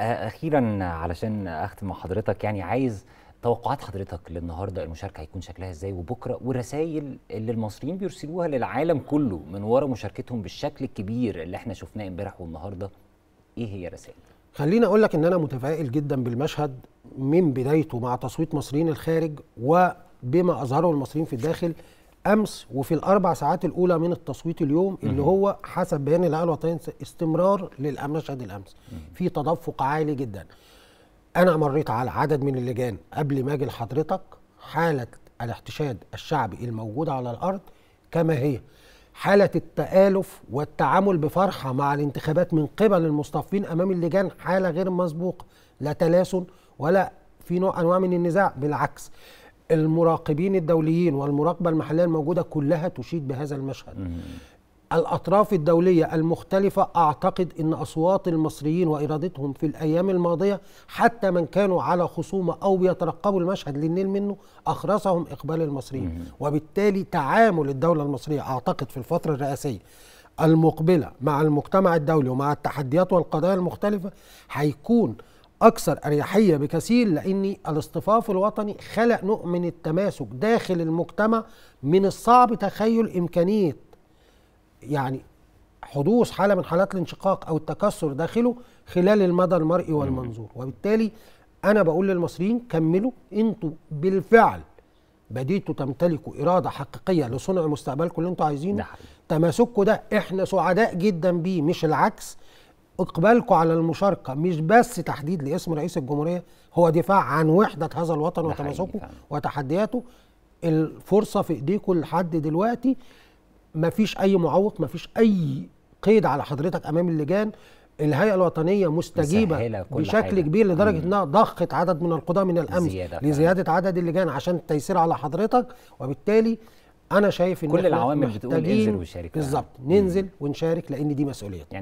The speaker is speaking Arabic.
اخيرا علشان اختم مع حضرتك يعني عايز توقعات حضرتك للنهارده المشاركه هيكون شكلها ازاي وبكره والرسائل اللي المصريين بيرسلوها للعالم كله من ورا مشاركتهم بالشكل الكبير اللي احنا شفناه امبارح والنهارده ايه هي الرسائل خليني اقول لك ان انا متفائل جدا بالمشهد من بدايته مع تصويت مصريين الخارج وبما اظهره المصريين في الداخل امس وفي الاربع ساعات الاولى من التصويت اليوم اللي هو حسب بيان الهيئه الوطنيه استمرار للمشهد الامس في تدفق عالي جدا انا مريت على عدد من اللجان قبل ما اجي لحضرتك حاله الاحتشاد الشعبي الموجوده على الارض كما هي حالة التآلف والتعامل بفرحة مع الانتخابات من قبل المصطفين أمام اللجان حالة غير مسبوقة لا تلاسن ولا في نوع أنواع من النزاع بالعكس المراقبين الدوليين والمراقبة المحلية الموجودة كلها تشيد بهذا المشهد الأطراف الدولية المختلفة أعتقد أن أصوات المصريين وإرادتهم في الأيام الماضية حتى من كانوا على خصومة أو بيترقبوا المشهد للنيل منه أخرسهم إقبال المصريين وبالتالي تعامل الدولة المصرية أعتقد في الفترة الرئاسية المقبلة مع المجتمع الدولي ومع التحديات والقضايا المختلفة هيكون اكثر اريحيه بكثير لان الاصطفاف الوطني خلق نوع من التماسك داخل المجتمع من الصعب تخيل امكانيه يعني حدوث حاله من حالات الانشقاق او التكسر داخله خلال المدى المرئي والمنظور وبالتالي انا بقول للمصريين كملوا انتوا بالفعل بديتوا تمتلكوا اراده حقيقيه لصنع مستقبلكم اللي انتوا عايزينه نعم. تماسككم ده احنا سعداء جدا بيه مش العكس اقبالكم على المشاركه مش بس تحديد لاسم رئيس الجمهوريه هو دفاع عن وحده هذا الوطن وتماسكه وتحدياته الفرصه في ايديكم لحد دلوقتي مفيش اي معوق مفيش اي قيد على حضرتك امام اللجان الهيئه الوطنيه مستجيبه بشكل حاجة. كبير لدرجه مم. انها ضخت عدد من القضاه من الامس زيادة لزياده فعلا. عدد اللجان عشان التيسير على حضرتك وبالتالي انا شايف ان كل العوامل بتقول انزل وشارك بالظبط ننزل ونشارك لان دي مسؤوليه يعني